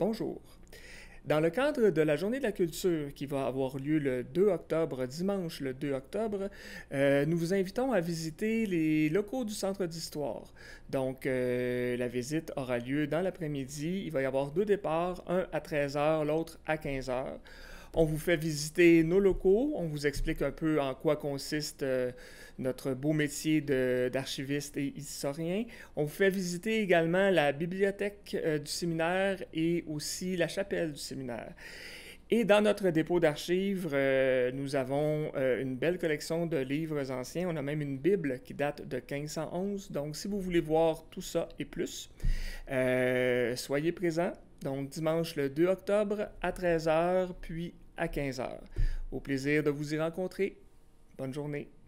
Bonjour. Dans le cadre de la Journée de la culture qui va avoir lieu le 2 octobre, dimanche le 2 octobre, euh, nous vous invitons à visiter les locaux du Centre d'histoire. Donc, euh, la visite aura lieu dans l'après-midi. Il va y avoir deux départs, un à 13h, l'autre à 15h. On vous fait visiter nos locaux, on vous explique un peu en quoi consiste euh, notre beau métier d'archiviste et historien. On vous fait visiter également la bibliothèque euh, du séminaire et aussi la chapelle du séminaire. Et dans notre dépôt d'archives, euh, nous avons une belle collection de livres anciens. On a même une Bible qui date de 1511. Donc, si vous voulez voir tout ça et plus, euh, soyez présents. Donc dimanche le 2 octobre à 13h puis à 15h. Au plaisir de vous y rencontrer. Bonne journée.